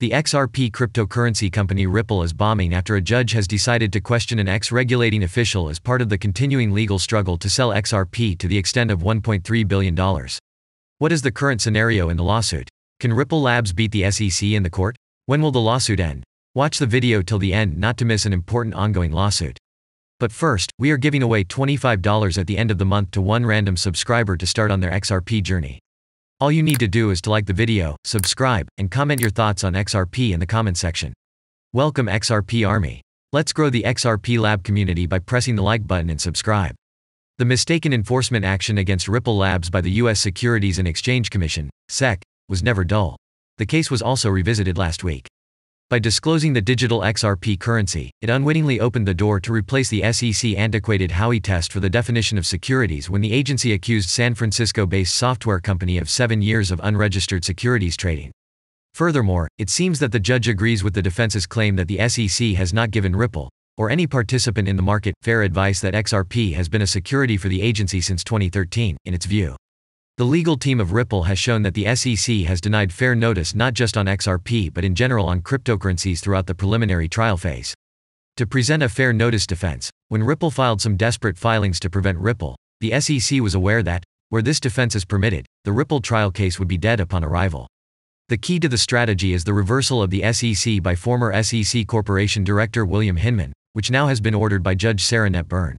The XRP cryptocurrency company Ripple is bombing after a judge has decided to question an ex regulating official as part of the continuing legal struggle to sell XRP to the extent of $1.3 billion. What is the current scenario in the lawsuit? Can Ripple Labs beat the SEC in the court? When will the lawsuit end? Watch the video till the end not to miss an important ongoing lawsuit. But first, we are giving away $25 at the end of the month to one random subscriber to start on their XRP journey. All you need to do is to like the video, subscribe, and comment your thoughts on XRP in the comment section. Welcome XRP Army. Let's grow the XRP Lab community by pressing the like button and subscribe. The mistaken enforcement action against Ripple Labs by the U.S. Securities and Exchange Commission, SEC, was never dull. The case was also revisited last week. By disclosing the digital XRP currency, it unwittingly opened the door to replace the SEC antiquated Howey test for the definition of securities when the agency accused San Francisco-based software company of seven years of unregistered securities trading. Furthermore, it seems that the judge agrees with the defense's claim that the SEC has not given Ripple, or any participant in the market, fair advice that XRP has been a security for the agency since 2013, in its view. The legal team of Ripple has shown that the SEC has denied fair notice not just on XRP but in general on cryptocurrencies throughout the preliminary trial phase. To present a fair notice defense, when Ripple filed some desperate filings to prevent Ripple, the SEC was aware that, where this defense is permitted, the Ripple trial case would be dead upon arrival. The key to the strategy is the reversal of the SEC by former SEC Corporation Director William Hinman, which now has been ordered by Judge Sarah Netburn.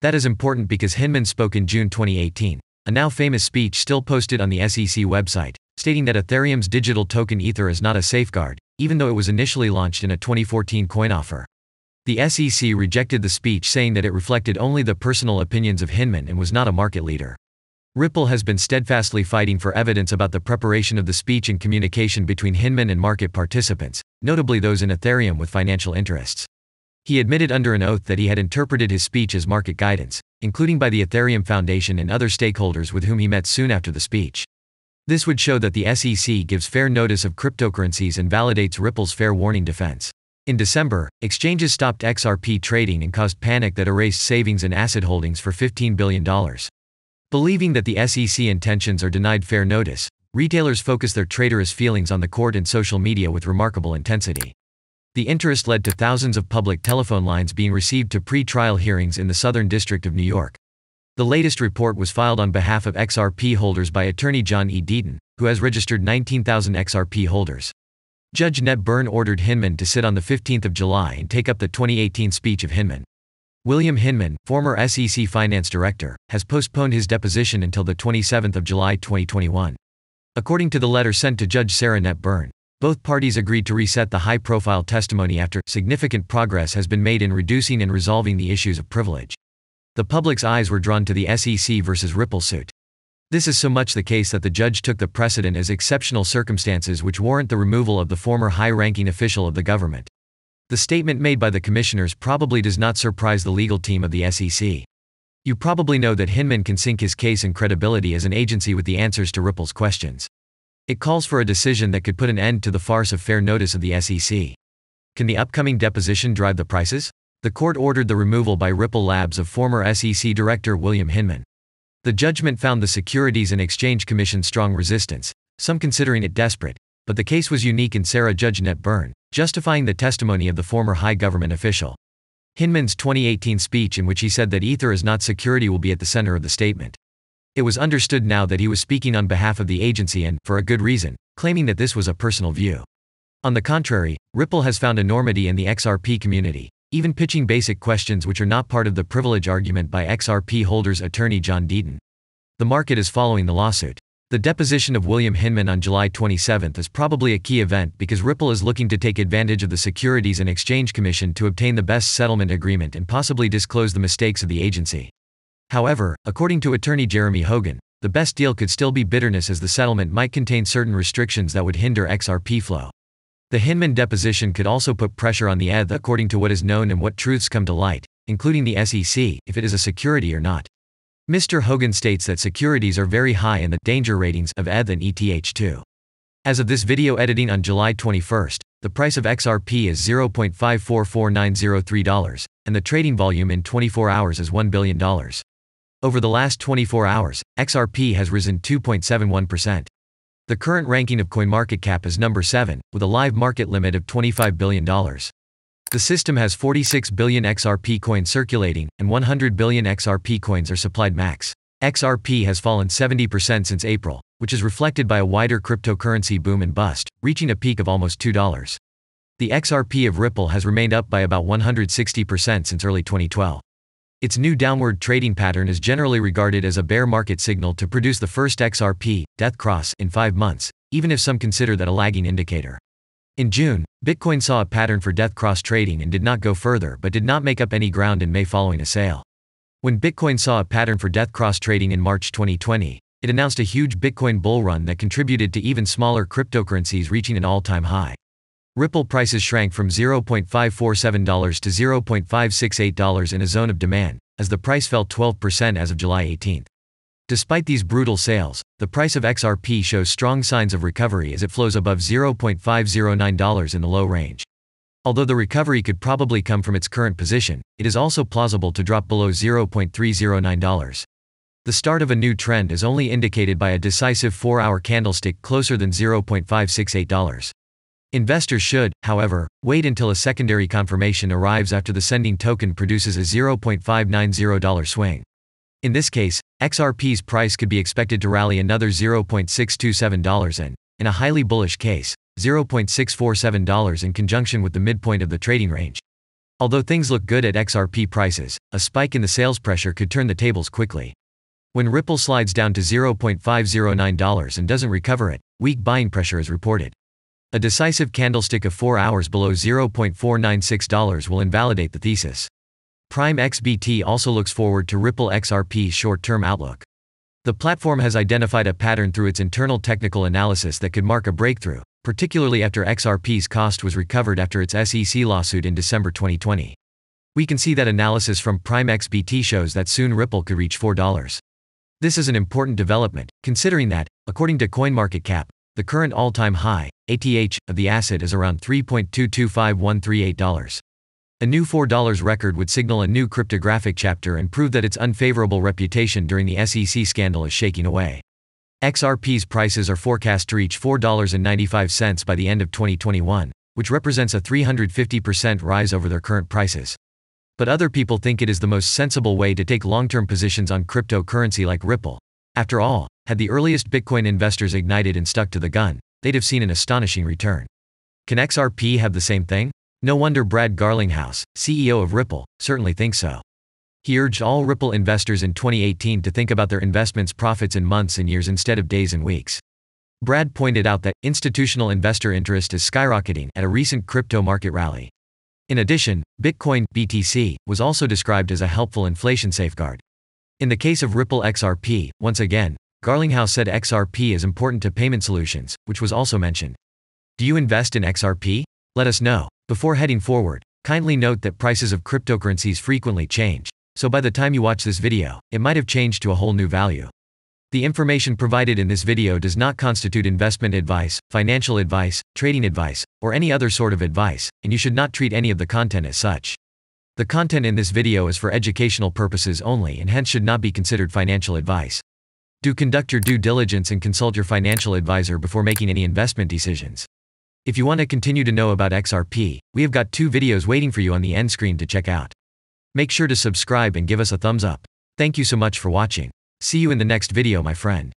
That is important because Hinman spoke in June 2018 a now famous speech still posted on the SEC website, stating that Ethereum's digital token Ether is not a safeguard, even though it was initially launched in a 2014 coin offer. The SEC rejected the speech saying that it reflected only the personal opinions of Hinman and was not a market leader. Ripple has been steadfastly fighting for evidence about the preparation of the speech and communication between Hinman and market participants, notably those in Ethereum with financial interests. He admitted under an oath that he had interpreted his speech as market guidance, including by the Ethereum Foundation and other stakeholders with whom he met soon after the speech. This would show that the SEC gives fair notice of cryptocurrencies and validates Ripple's fair warning defense. In December, exchanges stopped XRP trading and caused panic that erased savings and asset holdings for $15 billion. Believing that the SEC intentions are denied fair notice, retailers focus their traitorous feelings on the court and social media with remarkable intensity. The interest led to thousands of public telephone lines being received to pre-trial hearings in the Southern District of New York. The latest report was filed on behalf of XRP holders by attorney John E. Deaton, who has registered 19,000 XRP holders. Judge Ned Byrne ordered Hinman to sit on the 15th of July and take up the 2018 speech of Hinman. William Hinman, former SEC finance director, has postponed his deposition until the 27th of July 2021. According to the letter sent to Judge Sarah Netburn. Byrne, both parties agreed to reset the high-profile testimony after significant progress has been made in reducing and resolving the issues of privilege. The public's eyes were drawn to the SEC versus Ripple suit. This is so much the case that the judge took the precedent as exceptional circumstances which warrant the removal of the former high-ranking official of the government. The statement made by the commissioners probably does not surprise the legal team of the SEC. You probably know that Hinman can sink his case and credibility as an agency with the answers to Ripple's questions. It calls for a decision that could put an end to the farce of fair notice of the SEC. Can the upcoming deposition drive the prices? The court ordered the removal by Ripple Labs of former SEC Director William Hinman. The judgment found the Securities and Exchange Commission strong resistance, some considering it desperate, but the case was unique in Sarah Judge Net Byrne, justifying the testimony of the former high government official. Hinman's 2018 speech in which he said that Ether is not security will be at the center of the statement. It was understood now that he was speaking on behalf of the agency and, for a good reason, claiming that this was a personal view. On the contrary, Ripple has found enormity in the XRP community, even pitching basic questions which are not part of the privilege argument by XRP holders attorney John Deaton. The market is following the lawsuit. The deposition of William Hinman on July 27 is probably a key event because Ripple is looking to take advantage of the Securities and Exchange Commission to obtain the best settlement agreement and possibly disclose the mistakes of the agency. However, according to attorney Jeremy Hogan, the best deal could still be bitterness as the settlement might contain certain restrictions that would hinder XRP flow. The Hinman deposition could also put pressure on the ETH according to what is known and what truths come to light, including the SEC, if it is a security or not. Mr. Hogan states that securities are very high in the danger ratings of ETH and ETH2. As of this video editing on July 21, the price of XRP is $0.544903, and the trading volume in 24 hours is $1 billion. Over the last 24 hours, XRP has risen 2.71%. The current ranking of CoinMarketCap is number 7, with a live market limit of $25 billion. The system has 46 billion XRP coins circulating, and 100 billion XRP coins are supplied max. XRP has fallen 70% since April, which is reflected by a wider cryptocurrency boom and bust, reaching a peak of almost $2. The XRP of Ripple has remained up by about 160% since early 2012. Its new downward trading pattern is generally regarded as a bear market signal to produce the first XRP, death cross, in five months, even if some consider that a lagging indicator. In June, Bitcoin saw a pattern for death cross trading and did not go further but did not make up any ground in May following a sale. When Bitcoin saw a pattern for death cross trading in March 2020, it announced a huge Bitcoin bull run that contributed to even smaller cryptocurrencies reaching an all time high. Ripple prices shrank from $0.547 to $0.568 in a zone of demand, as the price fell 12% as of July 18. Despite these brutal sales, the price of XRP shows strong signs of recovery as it flows above $0.509 in the low range. Although the recovery could probably come from its current position, it is also plausible to drop below $0.309. The start of a new trend is only indicated by a decisive 4-hour candlestick closer than $0.568. Investors should, however, wait until a secondary confirmation arrives after the sending token produces a $0.590 swing. In this case, XRP's price could be expected to rally another $0.627 and, in a highly bullish case, $0.647 in conjunction with the midpoint of the trading range. Although things look good at XRP prices, a spike in the sales pressure could turn the tables quickly. When Ripple slides down to $0.509 and doesn't recover it, weak buying pressure is reported. A decisive candlestick of 4 hours below $0.496 will invalidate the thesis. Prime XBT also looks forward to Ripple XRP's short-term outlook. The platform has identified a pattern through its internal technical analysis that could mark a breakthrough, particularly after XRP's cost was recovered after its SEC lawsuit in December 2020. We can see that analysis from Prime XBT shows that soon Ripple could reach $4. This is an important development, considering that, according to CoinMarketCap, the current all-time high, ATH, of the asset is around $3.225138. A new $4 record would signal a new cryptographic chapter and prove that its unfavorable reputation during the SEC scandal is shaking away. XRP's prices are forecast to reach $4.95 by the end of 2021, which represents a 350% rise over their current prices. But other people think it is the most sensible way to take long term positions on cryptocurrency like Ripple. After all, had the earliest Bitcoin investors ignited and stuck to the gun, they'd have seen an astonishing return. Can XRP have the same thing? No wonder Brad Garlinghouse, CEO of Ripple, certainly thinks so. He urged all Ripple investors in 2018 to think about their investments' profits in months and years instead of days and weeks. Brad pointed out that institutional investor interest is skyrocketing at a recent crypto market rally. In addition, Bitcoin BTC was also described as a helpful inflation safeguard. In the case of Ripple XRP, once again, Garlinghouse said XRP is important to payment solutions, which was also mentioned. Do you invest in XRP? Let us know. Before heading forward, kindly note that prices of cryptocurrencies frequently change, so by the time you watch this video, it might have changed to a whole new value. The information provided in this video does not constitute investment advice, financial advice, trading advice, or any other sort of advice, and you should not treat any of the content as such. The content in this video is for educational purposes only and hence should not be considered financial advice. Do conduct your due diligence and consult your financial advisor before making any investment decisions. If you want to continue to know about XRP, we have got two videos waiting for you on the end screen to check out. Make sure to subscribe and give us a thumbs up. Thank you so much for watching. See you in the next video my friend.